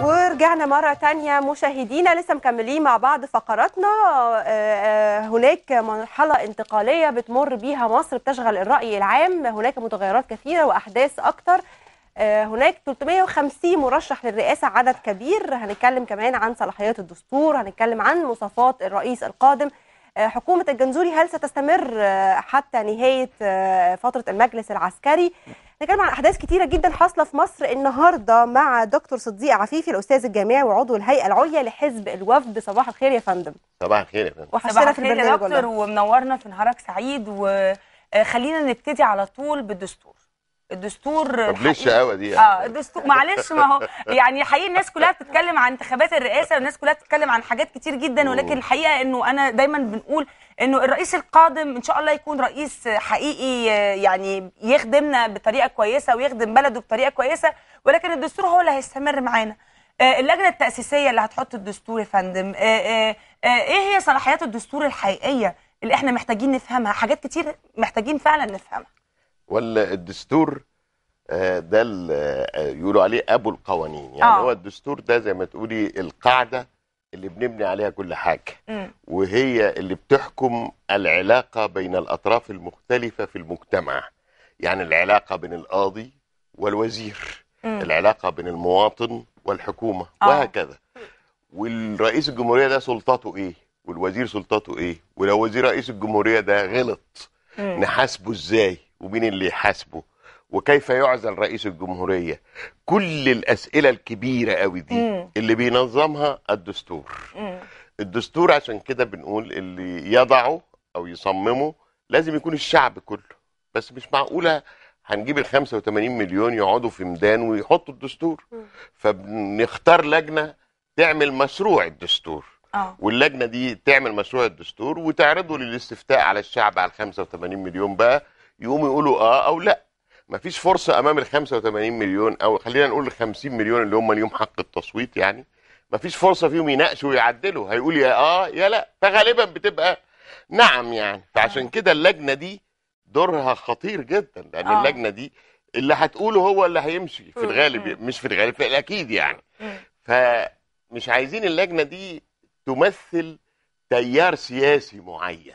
ورجعنا مرة تانية مشاهدينا لسه مكملين مع بعض فقراتنا آه، آه، هناك مرحلة انتقالية بتمر بيها مصر بتشغل الرأي العام هناك متغيرات كثيرة وأحداث أكتر آه، هناك 350 مرشح للرئاسة عدد كبير هنتكلم كمان عن صلاحيات الدستور هنتكلم عن مواصفات الرئيس القادم حكومة الجنزوري هل ستستمر حتى نهاية فترة المجلس العسكري نتكلم عن احداث كتيره جدا حاصله في مصر النهارده مع دكتور صديق عفيفي الاستاذ الجامعي وعضو الهيئه العليا لحزب الوفد صباح الخير يا فندم صباح الخير يا فندم وحشتنا في البرنامج يا دكتور ومنورنا في نهارك سعيد وخلينا نبتدي على طول بالدستور الدستور طب ليه الشقاوه دي يعني؟ اه الدستور معلش ما هو يعني حقيقي الناس كلها بتتكلم عن انتخابات الرئاسه والناس كلها بتتكلم عن حاجات كتير جدا ولكن الحقيقه انه انا دايما بنقول انه الرئيس القادم ان شاء الله يكون رئيس حقيقي يعني يخدمنا بطريقه كويسه ويخدم بلده بطريقه كويسه ولكن الدستور هو اللي هيستمر معانا آه، اللجنه التاسيسيه اللي هتحط الدستور يا فندم آه، آه، ايه هي صلاحيات الدستور الحقيقيه اللي احنا محتاجين نفهمها حاجات كتير محتاجين فعلا نفهمها ولا الدستور آه، ده اللي آه، يقولوا عليه ابو القوانين يعني أوه. هو الدستور ده زي ما تقولي القاعده اللي بنبني عليها كل حاجه م. وهي اللي بتحكم العلاقه بين الاطراف المختلفه في المجتمع يعني العلاقه بين القاضي والوزير م. العلاقه بين المواطن والحكومه أوه. وهكذا والرئيس الجمهوريه ده سلطته ايه والوزير سلطته ايه ولو وزير رئيس الجمهوريه ده غلط م. نحاسبه ازاي ومين اللي يحاسبه وكيف يعزل رئيس الجمهورية كل الأسئلة الكبيرة قوي دي مم. اللي بينظمها الدستور مم. الدستور عشان كده بنقول اللي يضعه أو يصممه لازم يكون الشعب كله بس مش معقولة هنجيب ال 85 مليون يقعدوا في ميدان ويحطوا الدستور فبنختار لجنة تعمل مشروع الدستور أوه. واللجنه دي تعمل مشروع الدستور وتعرضه للاستفتاء على الشعب على ال 85 مليون بقى يقوموا يقولوا اه او لا مفيش فرصه امام ال 85 مليون او خلينا نقول ال 50 مليون اللي هم اليوم حق التصويت يعني مفيش فرصه فيهم يناقشوا ويعدلوا هيقول يا اه يا لا فغالبا بتبقى نعم يعني فعشان كده اللجنه دي دورها خطير جدا لان آه. اللجنه دي اللي هتقوله هو اللي هيمشي في الغالب مش في الغالب في الاكيد يعني فمش عايزين اللجنه دي تمثل تيار سياسي معين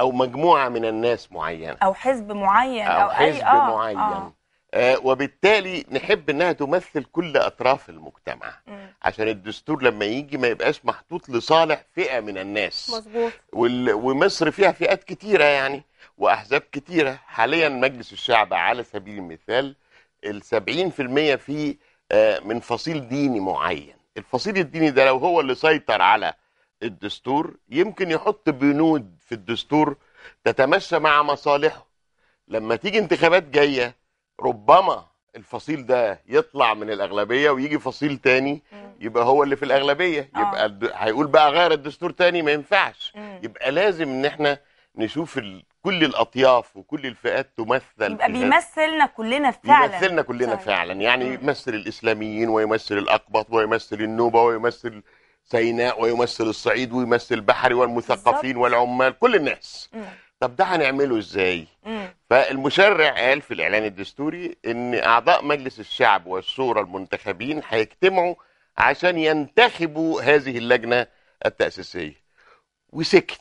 او مجموعه من الناس معينه او حزب معين او, أو حزب أي... آه معين آه. آه وبالتالي نحب انها تمثل كل اطراف المجتمع م. عشان الدستور لما يجي ما يبقاش محطوط لصالح فئه من الناس مظبوط وال... ومصر فيها فئات كتيره يعني واحزاب كتيره حاليا مجلس الشعب على سبيل المثال ال 70% فيه آه من فصيل ديني معين الفصيل الديني ده لو هو اللي سيطر على الدستور يمكن يحط بنود في الدستور تتمشى مع مصالحه لما تيجي انتخابات جايه ربما الفصيل ده يطلع من الاغلبيه ويجي فصيل تاني يبقى هو اللي في الاغلبيه آه. يبقى الد... هيقول بقى غير الدستور تاني ما ينفعش يبقى لازم ان احنا نشوف ال... كل الاطياف وكل الفئات تمثل يبقى بيمثلنا كلنا فعلا بيمثلنا كلنا فعلا يعني يمثل الاسلاميين ويمثل الأقباط ويمثل النوبه ويمثل سيناء ويمثل الصعيد ويمثل بحري والمثقفين والعمال كل الناس مم. طب ده هنعمله ازاي مم. فالمشرع قال في الاعلان الدستوري ان اعضاء مجلس الشعب والشورى المنتخبين هيجتمعوا عشان ينتخبوا هذه اللجنه التاسيسيه وسكت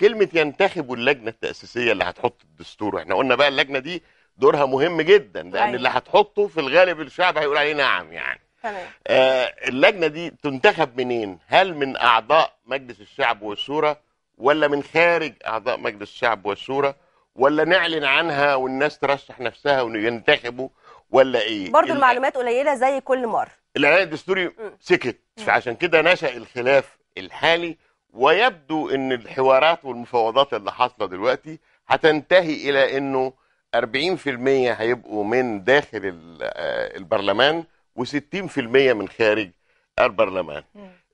كلمه ينتخبوا اللجنه التاسيسيه اللي هتحط الدستور احنا قلنا بقى اللجنه دي دورها مهم جدا لان أيوة. اللي هتحطه في الغالب الشعب هيقول عليه نعم يعني تمام آه اللجنه دي تنتخب منين؟ هل من اعضاء مجلس الشعب والشورى ولا من خارج اعضاء مجلس الشعب والشورى ولا نعلن عنها والناس ترشح نفسها وينتخبوا ولا ايه؟ برضه المعلومات قليله زي كل مره. الاعلان الدستوري سكت فعشان كده نشا الخلاف الحالي ويبدو ان الحوارات والمفاوضات اللي حاصله دلوقتي هتنتهي الى انه 40% هيبقوا من داخل آه، البرلمان و60% من خارج البرلمان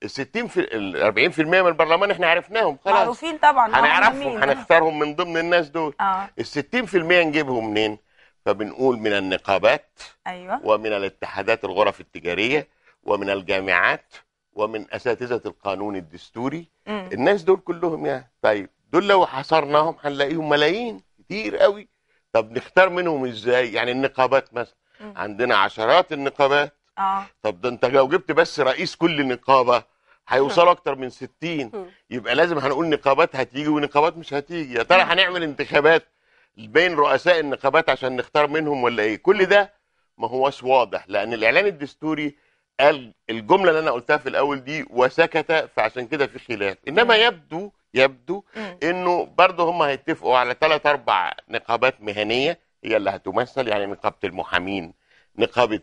ال 60 في ال 40% من البرلمان احنا عرفناهم خلاص معروفين طبعا هنعرفهم هنختارهم من ضمن الناس دول آه. ال 60% نجيبهم منين؟ فبنقول من النقابات ايوه ومن الاتحادات الغرف التجاريه ومن الجامعات ومن اساتذه القانون الدستوري م. الناس دول كلهم يعني طيب دول لو حصرناهم هنلاقيهم ملايين كتير قوي طب نختار منهم ازاي؟ يعني النقابات مثلا عندنا عشرات النقابات اه طب ده انت لو جبت بس رئيس كل نقابه هيوصلوا اكتر من 60 يبقى لازم هنقول نقابات هتيجي ونقابات مش هتيجي يا ترى هنعمل انتخابات بين رؤساء النقابات عشان نختار منهم ولا ايه كل ده ما هوش واضح لان الاعلان الدستوري قال الجمله اللي انا قلتها في الاول دي وسكت فعشان كده في خلاف انما يبدو يبدو انه برضه هم هيتفقوا على ثلاث اربع نقابات مهنيه هي اللي هتمثل يعني نقابه المحامين نقابه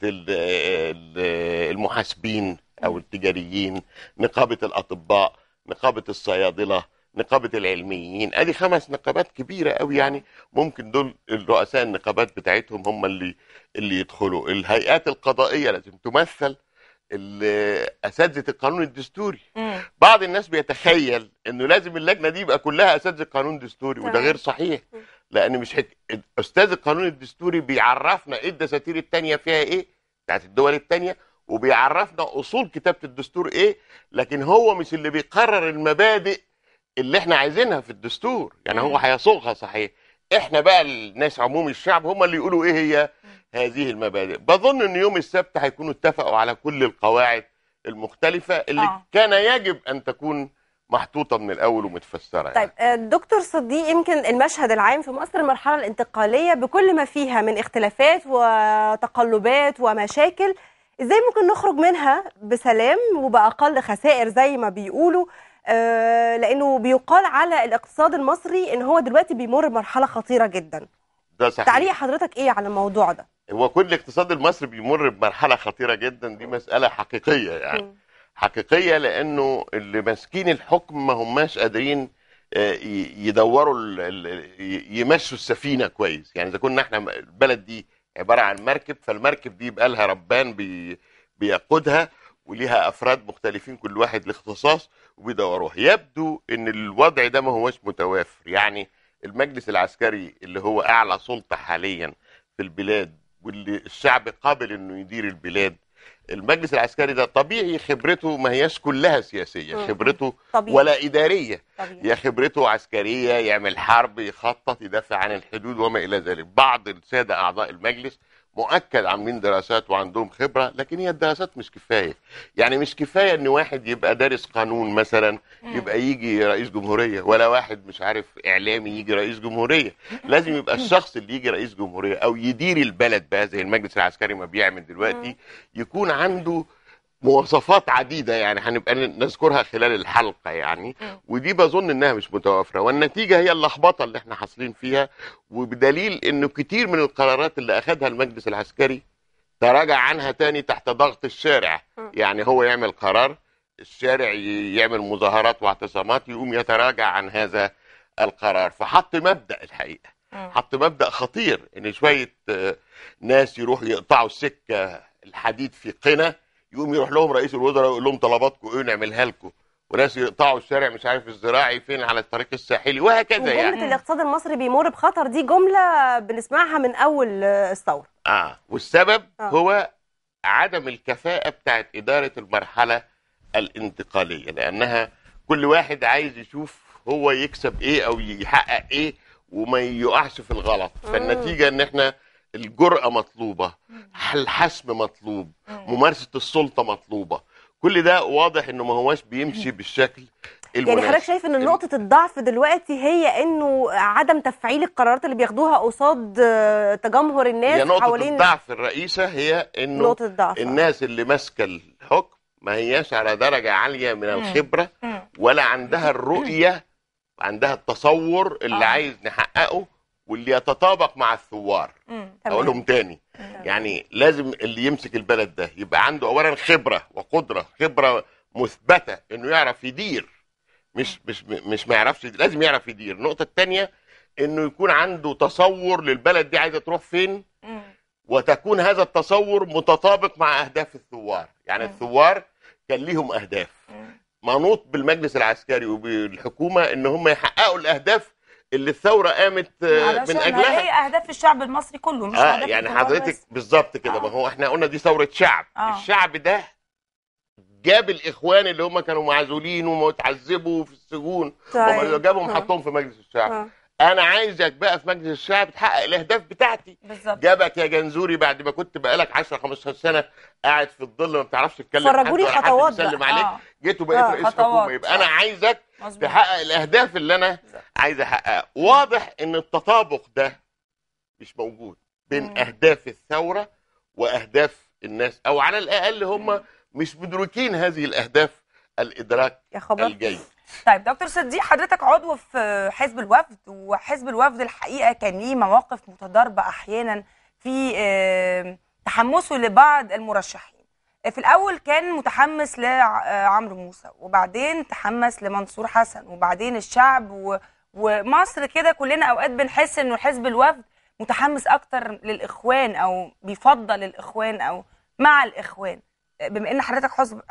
المحاسبين او التجاريين نقابه الاطباء نقابه الصيادله نقابه العلميين ادي خمس نقابات كبيره قوي يعني ممكن دول الرؤساء النقابات بتاعتهم هم اللي اللي يدخلوا الهيئات القضائيه لازم تمثل اساتذه القانون الدستوري مم. بعض الناس بيتخيل انه لازم اللجنه دي يبقى كلها اساتذه قانون دستوري وده غير صحيح لان مش حك... استاذ القانون الدستوري بيعرفنا ايه الدساتير الثانيه فيها ايه بتاعت الدول الثانيه وبيعرفنا اصول كتابه الدستور ايه لكن هو مش اللي بيقرر المبادئ اللي احنا عايزينها في الدستور يعني مم. هو هيصوغها صحيح احنا بقى الناس عموم الشعب هم اللي يقولوا ايه هي هذه المبادئ بظن ان يوم السبت هيكونوا اتفقوا على كل القواعد المختلفه اللي آه. كان يجب ان تكون محطوطه من الاول ومتفسره يعني. طيب يعني. دكتور صديق يمكن المشهد العام في مصر المرحله الانتقاليه بكل ما فيها من اختلافات وتقلبات ومشاكل ازاي ممكن نخرج منها بسلام وباقل خسائر زي ما بيقولوا آه لانه بيقال على الاقتصاد المصري ان هو دلوقتي بيمر بمرحله خطيره جدا ده صحيح تعليق حضرتك ايه على الموضوع ده هو كل الاقتصاد المصري بيمر بمرحله خطيره جدا دي مساله حقيقيه يعني حقيقيه لانه اللي ماسكين الحكم ما هماش قادرين آه، يدوروا يمشوا السفينه كويس يعني اذا كنا احنا البلد دي عباره عن مركب فالمركب دي يبقى لها ربان بي بيقودها وليها افراد مختلفين كل واحد لاختصاص وبيدوروها يبدو ان الوضع ده ما هوش متوافر يعني المجلس العسكري اللي هو اعلى سلطه حاليا في البلاد واللي الشعب قابل انه يدير البلاد المجلس العسكري ده طبيعي خبرته ما هياش كلها سياسيه خبرته طبيعي. ولا اداريه طبيعي. يا خبرته عسكريه يعمل حرب يخطط يدافع عن الحدود وما الى ذلك بعض الساده اعضاء المجلس مؤكد عاملين دراسات وعندهم خبره لكن هي الدراسات مش كفايه يعني مش كفايه ان واحد يبقى دارس قانون مثلا يبقى يجي رئيس جمهوريه ولا واحد مش عارف اعلامي يجي رئيس جمهوريه لازم يبقى الشخص اللي يجي رئيس جمهوريه او يدير البلد بقى زي المجلس العسكري ما بيعمل دلوقتي يكون عنده مواصفات عديده يعني هنبقى نذكرها خلال الحلقه يعني ودي بظن انها مش متوافره والنتيجه هي اللخبطه اللي احنا حاصلين فيها وبدليل انه كتير من القرارات اللي اخذها المجلس العسكري تراجع عنها تاني تحت ضغط الشارع يعني هو يعمل قرار الشارع يعمل مظاهرات واعتصامات يقوم يتراجع عن هذا القرار فحط مبدا الحقيقه حط مبدا خطير ان شويه آه، ناس يروحوا يقطعوا السكه الحديد في قنا يقوم يروح لهم رئيس الوزراء ويقول لهم طلباتكم ايه نعملها لكم وناس يقطعوا الشارع مش عارف الزراعي فين على الطريق الساحلي وهكذا يعني جمله الاقتصاد المصري بيمر بخطر دي جمله بنسمعها من اول الثوره اه والسبب آه. هو عدم الكفاءه بتاعت اداره المرحله الانتقاليه لانها كل واحد عايز يشوف هو يكسب ايه او يحقق ايه وما يقعش في الغلط فالنتيجه ان احنا الجرأة مطلوبة الحسم مطلوب ممارسة السلطة مطلوبة كل ده واضح انه ما هواش بيمشي بالشكل يعني المناسب يعني حضرتك شايف ان نقطة الضعف دلوقتي هي انه عدم تفعيل القرارات اللي بياخدوها قصاد آه، تجمهر الناس نقطة حوالين الضعف الرئيسة هي انه نقطة الضعف الناس اللي ماسكة الحكم ما هياش على درجة عالية من الخبرة ولا عندها الرؤية عندها التصور اللي آه. عايز نحققه واللي يتطابق مع الثوار اقولهم تاني يعني لازم اللي يمسك البلد ده يبقى عنده اولا خبره وقدره خبره مثبته انه يعرف يدير مش مش مش ما يعرفش لازم يعرف يدير النقطه الثانيه انه يكون عنده تصور للبلد دي عايزه تروح فين وتكون هذا التصور متطابق مع اهداف الثوار يعني الثوار كان ليهم اهداف منوط بالمجلس العسكري وبالحكومه ان هم يحققوا الاهداف اللي الثوره قامت آه، من يعني اجلها هي اهداف الشعب المصري كله مش آه يعني حضرتك بالظبط كده آه. ما هو احنا قلنا دي ثوره شعب آه. الشعب ده جاب الاخوان اللي هم كانوا معزولين ومتعذبوا في السجون طيب. جابهم آه. حطهم في مجلس الشعب آه. انا عايزك بقى في مجلس الشعب تحقق الاهداف بتاعتي بالظبط جابك يا جنزوري بعد ما كنت بقالك 10 15 سنه قاعد في الظل ما بتعرفش تتكلم فرجوني خطوات بسلم عليك آه. جيت وبقيت آه. رئيس حكومه يبقى انا اه. عايزك مزبوط. تحقق الاهداف اللي انا بالزبط. عايز احققها واضح ان التطابق ده مش موجود بين مم. اهداف الثوره واهداف الناس او على الاقل هم مش مدركين هذه الاهداف الادراك الجيد طيب دكتور صديق حضرتك عضو في حزب الوفد وحزب الوفد الحقيقه كان ليه مواقف متضاربه احيانا في تحمسه لبعض المرشحين في الاول كان متحمس لعمرو آه، موسى وبعدين تحمس لمنصور حسن وبعدين الشعب ومصر كده كلنا اوقات بنحس انه حزب الوفد متحمس اكتر للاخوان او بيفضل الاخوان او مع الاخوان بما ان حضرتك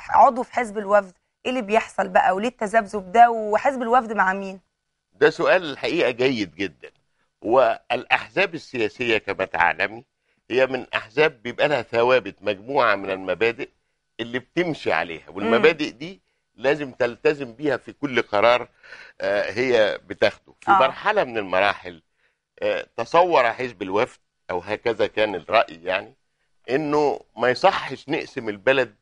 عضو في حزب الوفد ايه اللي بيحصل بقى وليه التذبذب ده وحزب الوفد مع مين ده سؤال الحقيقه جيد جدا والاحزاب السياسيه كما تعلمي هي من احزاب بيبقى لها ثوابت مجموعه من المبادئ اللي بتمشي عليها والمبادئ دي لازم تلتزم بيها في كل قرار آه، هي بتاخده في آه. مرحله من المراحل آه، تصور حزب الوفد او هكذا كان الراي يعني انه ما يصحش نقسم البلد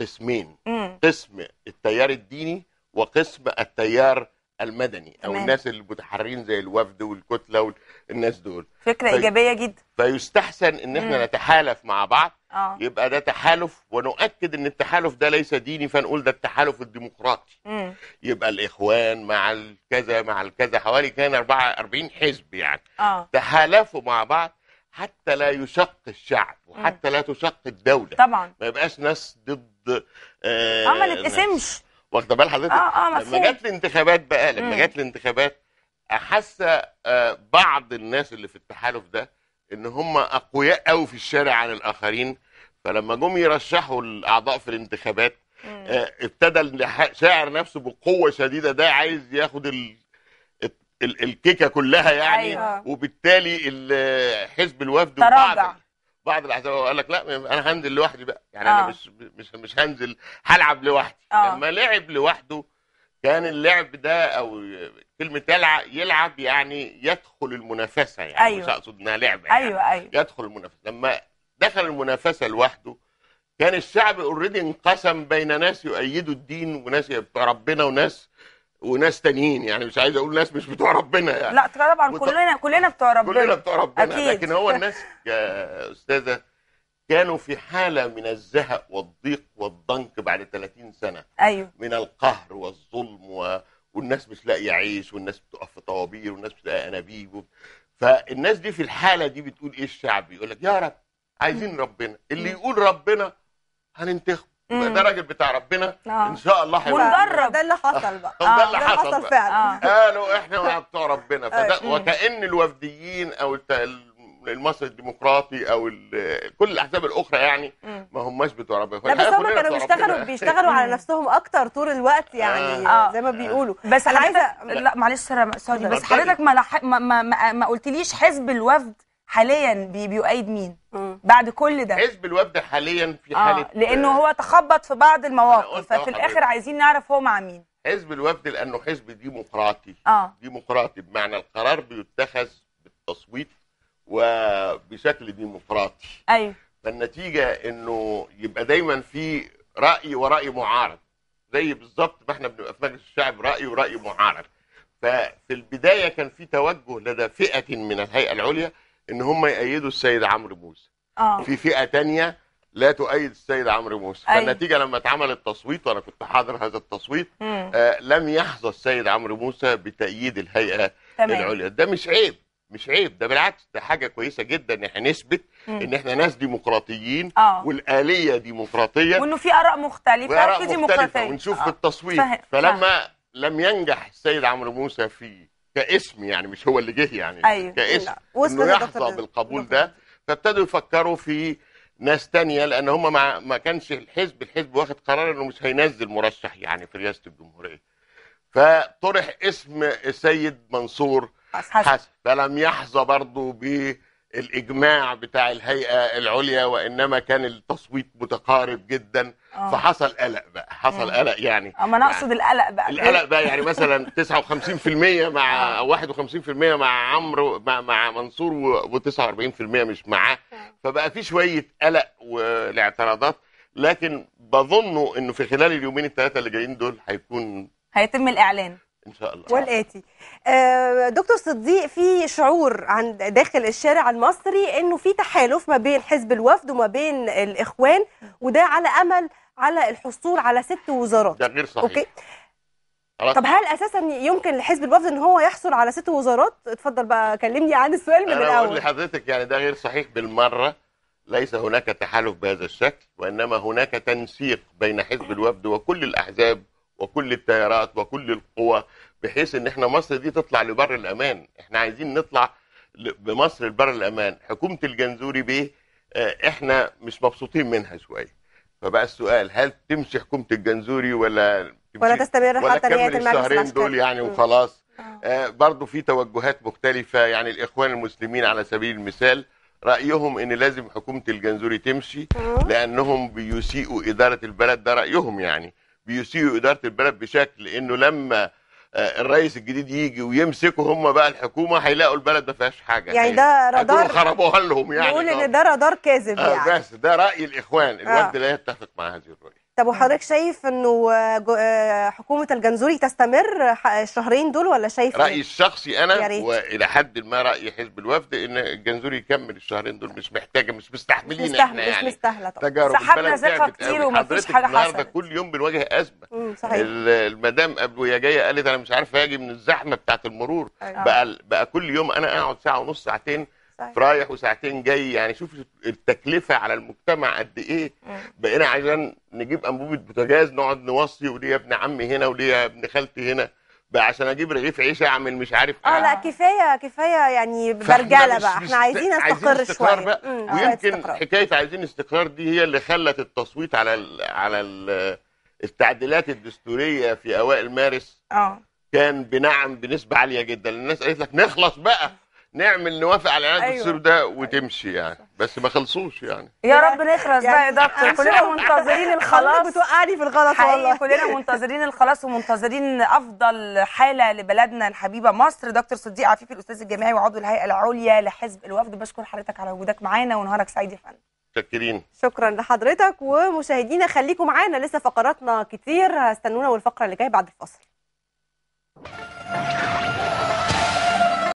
قسمين مم. قسم التيار الديني وقسم التيار المدني او مم. الناس المتحررين زي الوفد والكتله والناس دول فكره في... ايجابيه جدا فيستحسن ان احنا مم. نتحالف مع بعض آه. يبقى ده تحالف ونؤكد ان التحالف ده ليس ديني فنقول ده التحالف الديمقراطي مم. يبقى الاخوان مع الكذا مع الكذا حوالي كان 44 حزب يعني آه. تحالفوا مع بعض حتى لا يشق الشعب وحتى مم. لا تشق الدوله طبعا ما يبقاش ناس ضد آه،, اه ما نتقسمش واخده بال حضرتك اه اه لما جت الانتخابات بقى لما جت الانتخابات حاسه بعض الناس اللي في التحالف ده ان هم اقوياء قوي في الشارع عن الاخرين فلما جم يرشحوا الاعضاء في الانتخابات آه، ابتدى شاعر نفسه بقوه شديده ده عايز ياخد ال... ال... الكيكه كلها يعني أيوة. وبالتالي حزب الوفد تراجع بعض الاحزاب قال لك لا انا هنزل لوحدي بقى يعني آه. انا مش مش مش هنزل هلعب لوحدي آه. لما لعب لوحده كان اللعب ده او كلمه يلعب يعني يدخل المنافسه يعني أيوة. مش اقصد انها لعبه يعني ايوه ايوه يدخل المنافسه لما دخل المنافسه لوحده كان الشعب اوريدي انقسم بين ناس يؤيدوا الدين وناس يبقى ربنا وناس وناس تانيين يعني مش عايز اقول ناس مش بتوع ربنا يعني لا طبعا كلنا كلنا بتوع ربنا كلنا بتوع ربنا أكيد. لكن هو الناس يا استاذه كانوا في حاله من الزهق والضيق والضنك بعد 30 سنه ايوه من القهر والظلم و... والناس مش لاقيه عيش والناس بتقف في طوابير والناس مش لاقيه انابيب و... فالناس دي في الحاله دي بتقول ايه الشعب يقول لك يا رب عايزين ربنا اللي يقول ربنا هننتخب ده راجل بتاع ربنا آه. ان شاء الله هيبقى ونجرب ده اللي حصل بقى آه. ده اللي حصل, حصل فعلا آه. قالوا احنا مع بتوع ربنا آه. فده وكان الوفديين او المصري الديمقراطي او كل الاحزاب الاخرى يعني ما هماش بتوع ربنا لا بس هم كانوا بيشتغلوا بيشتغلوا على نفسهم اكتر طول الوقت آه. يعني آه. زي ما بيقولوا بس انا عايزه لا معلش سوري بس حضرتك ما ما, ما قلتليش حزب الوفد حاليا بيؤيد مين مم. بعد كل ده حزب الوفد حاليا في آه، حاله آه. لانه هو تخبط في بعض المواقف ففي آه، الاخر عايزين نعرف هو مع مين حزب الوفد لانه حزب ديمقراطي آه. ديمقراطي بمعنى القرار بيتخذ بالتصويت وبشكل ديمقراطي ايوه فالنتيجه انه يبقى دايما في راي وراي معارض زي بالظبط ما احنا بنبقى في مجلس الشعب راي وراي معارض ففي البدايه كان في توجه لدى فئه من الهيئه العليا ان هم يأيدوا السيد عمرو موسى آه. في فئه تانية لا تؤيد السيد عمرو موسى أي. فالنتيجه لما اتعمل التصويت وانا كنت حاضر هذا التصويت آه لم يحظى السيد عمرو موسى بتأييد الهيئه تمام. العليا ده مش عيب مش عيب ده بالعكس ده حاجه كويسه جدا ان احنا نثبت ان احنا ناس ديمقراطيين آه. والآليه ديمقراطيه وانه في اراء مختلفه وفي في ديمقراطيه ونشوف آه. في التصويت فهم. فلما فهم. لم ينجح السيد عمرو موسى في كاسم يعني مش هو اللي جه يعني أيوه. كاسم انه يحظى بالقبول ده فابتدوا يفكروا في ناس تانية لان هم ما, ما كانش الحزب الحزب واخد قرار انه مش هينزل مرشح يعني في رئاسه الجمهوريه فطرح اسم السيد منصور حسن, حسن. فلم يحظى برضه ب الاجماع بتاع الهيئه العليا وانما كان التصويت متقارب جدا أوه. فحصل قلق بقى حصل مم. قلق يعني اما آه، انا اقصد يعني القلق بقى القلق بقى يعني مثلا 59% مع أوه. 51% مع عمرو مع, مع منصور و49% مش معاه آه. فبقى في شويه قلق والاعتراضات لكن بظنه انه في خلال اليومين الثلاثه اللي جايين دول هيكون هيتم الاعلان ان شاء الله والاتي آه، دكتور صديق في شعور عند داخل الشارع المصري انه في تحالف ما بين حزب الوفد وما بين الاخوان وده على امل على الحصول على ست وزارات ده غير صحيح أوكي. طب هل اساسا يمكن لحزب الوفد ان هو يحصل على ست وزارات اتفضل بقى كلمني عن السؤال من أنا الاول انا لحضرتك يعني ده غير صحيح بالمره ليس هناك تحالف بهذا الشكل وانما هناك تنسيق بين حزب الوفد وكل الاحزاب وكل التيارات وكل القوى بحيث ان احنا مصر دي تطلع لبر الامان احنا عايزين نطلع بمصر لبر الامان حكومه الجنزوري بيه آه، احنا مش مبسوطين منها شويه فبقى السؤال هل تمشي حكومه الجنزوري ولا ولا تستمر ولا حتى نهايه المجلس الشهرين دول يعني وخلاص آه, آه، برضه في توجهات مختلفه يعني الاخوان المسلمين على سبيل المثال رايهم ان لازم حكومه الجنزوري تمشي آه. لانهم بيسيئوا اداره البلد ده رايهم يعني بيسيئوا اداره البلد بشكل انه لما آه، الرئيس الجديد يجي ويمسكوا هم بقى الحكومه هيلاقوا البلد ما فيهاش حاجه يعني ده رادار خربوها لهم يعني نقول ان آه. ده رادار كاذب آه، يعني بس ده راي الاخوان آه. لا يتفق مع هذه الرؤيه طب وحضرتك شايف انه آه، آه، حكومه الجنزوري تستمر الشهرين دول ولا شايف رايي الشخصي انا والى حد ما راي حزب الوفد ان الجنزوري يكمل الشهرين دول مش محتاجه مش مستحملين مستحمل احنا مش يعني مش مستاهله طبعا تجارب سحبنا زفه كتير ومفيش حاجه حصلت النهارده كل يوم بنواجه ازمه صحيح المدام قبل هي جايه قالت انا مش عارفه اجي من الزحمه بتاعه المرور أيوة. بقى بقى كل يوم انا اقعد ساعه ونص ساعتين طيب. رايح وساعتين جاي يعني شوف التكلفه على المجتمع قد ايه بقينا عشان نجيب انبوبه بوتاجاز نقعد نوصي وليه يا ابن عمي هنا وليه يا ابن خالتي هنا بقى عشان اجيب رغيف عيش اعمل مش عارف اه لا إيه. كفايه كفايه يعني برجله بقى احنا عايزين نستقر شويه بقى. آه، ويمكن استقرار. حكايه عايزين استقرار دي هي اللي خلت التصويت على الـ على الـ التعديلات الدستوريه في اوائل مارس اه كان بنعم بنسبه عاليه جدا الناس قالت لك نخلص بقى نعمل نوافق على اعلان أيوة. ده وتمشي يعني بس ما خلصوش يعني يا رب نخلص بقى يا يعني دكتور كلنا منتظرين الخلاص بتوقعني في الغلط والله كلنا منتظرين الخلاص ومنتظرين افضل حاله لبلدنا الحبيبه مصر دكتور صديق عفيفي الاستاذ الجامعي وعضو الهيئه العليا لحزب الوفد بشكر حضرتك على وجودك معانا ونهارك سعيد يا فندم متشكرين شكرا لحضرتك ومشاهدينا خليكم معانا لسه فقراتنا كتير هستنونا والفقره اللي جايه بعد الفاصل